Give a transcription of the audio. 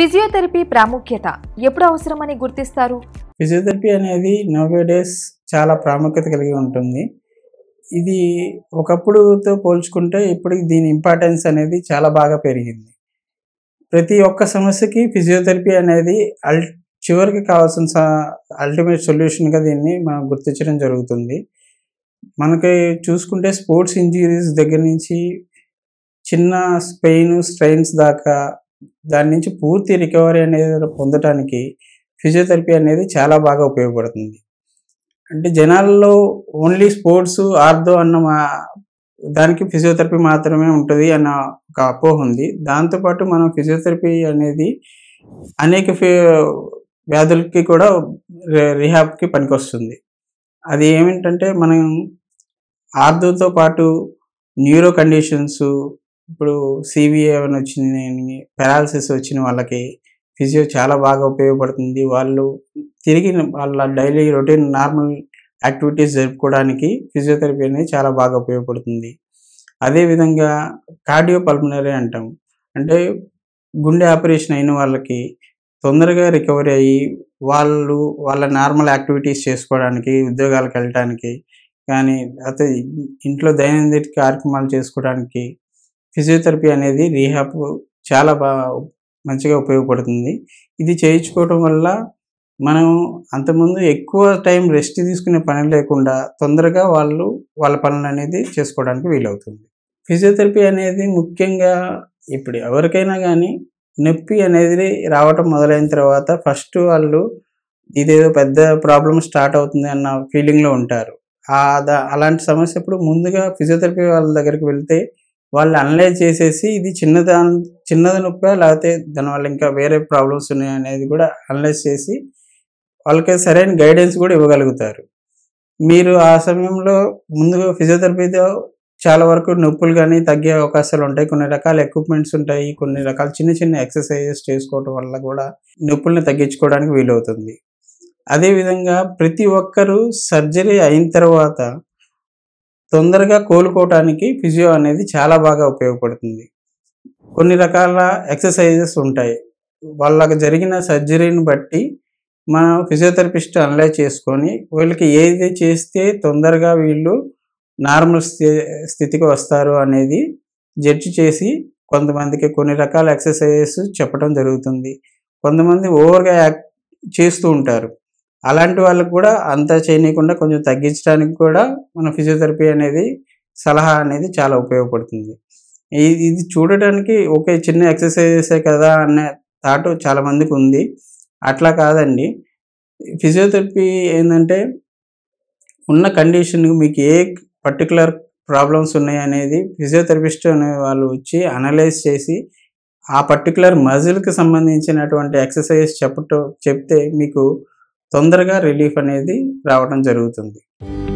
physiotherapy ప్రాముఖ్యత ఎప్పుడు అవసరమని గుర్తిస్తారు ఫిజియోథెరపీ అనేది నోవే డేస్ చాలా ప్రాముఖ్యత కలిగి ఉంటుంది ఇది ఒకప్పుడుతో పోల్చుకుంటే ఇప్పుడు దీని ఇంపార్టెన్స్ అనేది చాలా బాగా పెరిగింది ప్రతి ఒక్క సమస్యకి ఫిజియోథెరపీ అనేది అల్ చివరికి కావాల్సిన అల్టిమేట్ సొల్యూషన్గా దీన్ని మనం గుర్తించడం జరుగుతుంది మనకి చూసుకుంటే స్పోర్ట్స్ ఇంజురీస్ దగ్గర నుంచి చిన్న స్పెయిన్ స్ట్రెయిన్స్ దాకా దాని నుంచి పూర్తి రికవరీ అనేది పొందటానికి ఫిజియోథెరపీ అనేది చాలా బాగా ఉపయోగపడుతుంది అంటే జనాల్లో ఓన్లీ స్పోర్ట్స్ ఆర్థో అన్న మా దానికి ఫిజియోథెరపీ మాత్రమే ఉంటుంది అన్న ఒక అపోహ ఉంది దాంతోపాటు మనం ఫిజియోథెరపీ అనేది అనేక వ్యాధులకి కూడా రిహాబ్కి పనికొస్తుంది అది ఏమిటంటే మనం ఆర్థోతో పాటు న్యూరో కండిషన్స్ ఇప్పుడు సివిఏ అని వచ్చింది పెరాలసిస్ వచ్చిన వాళ్ళకి ఫిజియో చాలా బాగా ఉపయోగపడుతుంది వాళ్ళు తిరిగి వాళ్ళ డైలీ రొటీన్ నార్మల్ యాక్టివిటీస్ జరుపుకోవడానికి ఫిజియోథెరపీ అనేది చాలా బాగా ఉపయోగపడుతుంది అదేవిధంగా కార్డియో పల్మనరీ అంటాం అంటే గుండె ఆపరేషన్ అయిన వాళ్ళకి తొందరగా రికవరీ అయ్యి వాళ్ళు వాళ్ళ నార్మల్ యాక్టివిటీస్ చేసుకోవడానికి ఉద్యోగాలకు వెళ్ళటానికి కానీ అయితే ఇంట్లో దైనందిక కార్యక్రమాలు చేసుకోవడానికి ఫిజియోథెరపీ అనేది రీహాబ్ చాలా బాగా మంచిగా ఉపయోగపడుతుంది ఇది చేయించుకోవడం వల్ల మనం అంతకుముందు ఎక్కువ టైం రెస్ట్ తీసుకునే పని లేకుండా తొందరగా వాళ్ళు వాళ్ళ పనులు అనేది చేసుకోవడానికి వీలవుతుంది ఫిజియోథెరపీ అనేది ముఖ్యంగా ఇప్పుడు ఎవరికైనా కానీ నొప్పి అనేది రావటం మొదలైన తర్వాత ఫస్ట్ వాళ్ళు ఇదేదో పెద్ద ప్రాబ్లం స్టార్ట్ అవుతుంది అన్న ఫీలింగ్లో ఉంటారు అలాంటి సమస్య ఇప్పుడు ముందుగా ఫిజియోథెరపీ వాళ్ళ దగ్గరికి వెళ్తే వాళ్ళు అనలైజ్ చేసేసి ఇది చిన్నదా చిన్నది నొప్పి లేకపోతే దానివల్ల ఇంకా వేరే ప్రాబ్లమ్స్ ఉన్నాయి అనేది కూడా అనలైజ్ చేసి వాళ్ళకి సరైన గైడెన్స్ కూడా ఇవ్వగలుగుతారు మీరు ఆ సమయంలో ముందుగా ఫిజియోథెరపీతో చాలా వరకు నొప్పులు కానీ తగ్గే అవకాశాలు ఉంటాయి కొన్ని రకాల ఎక్విప్మెంట్స్ ఉంటాయి కొన్ని రకాల చిన్న చిన్న ఎక్సర్సైజెస్ చేసుకోవడం వల్ల కూడా నొప్పుల్ని తగ్గించుకోవడానికి వీలవుతుంది అదేవిధంగా ప్రతి ఒక్కరూ సర్జరీ అయిన తర్వాత తొందరగా కోలుకోవటానికి ఫిజియో అనేది చాలా బాగా ఉపయోగపడుతుంది కొన్ని రకాల ఎక్సర్సైజెస్ ఉంటాయి వాళ్ళకి జరిగిన సర్జరీని బట్టి మనం ఫిజియోథెరపిస్ట్ అనలైజ్ చేసుకొని వీళ్ళకి ఏది చేస్తే తొందరగా వీళ్ళు నార్మల్ స్థితికి వస్తారు అనేది జడ్జి చేసి కొంతమందికి కొన్ని రకాల ఎక్సర్సైజెస్ చెప్పడం జరుగుతుంది కొంతమంది ఓవర్గా యాక్ట్ చేస్తూ ఉంటారు అలాంటి వాళ్ళకు కూడా అంత చేయనీయకుండా కొంచెం తగ్గించడానికి కూడా మన ఫిజియోథెరపీ అనేది సలహా అనేది చాలా ఉపయోగపడుతుంది ఇది చూడటానికి ఒకే చిన్న ఎక్సర్సైజెసే కదా అనే థాట్ చాలామందికి ఉంది అట్లా కాదండి ఫిజియోథెరపీ ఏంటంటే ఉన్న కండిషన్ మీకు ఏ పర్టికులర్ ప్రాబ్లమ్స్ ఉన్నాయి అనేది ఫిజియోథెరపిస్ట్ అనే వాళ్ళు వచ్చి అనలైజ్ చేసి ఆ పర్టికులర్ మజిల్కి సంబంధించినటువంటి ఎక్సర్సైజ్ చెప్పటం చెప్తే మీకు తొందరగా రిలీఫ్ అనేది రావడం జరుగుతుంది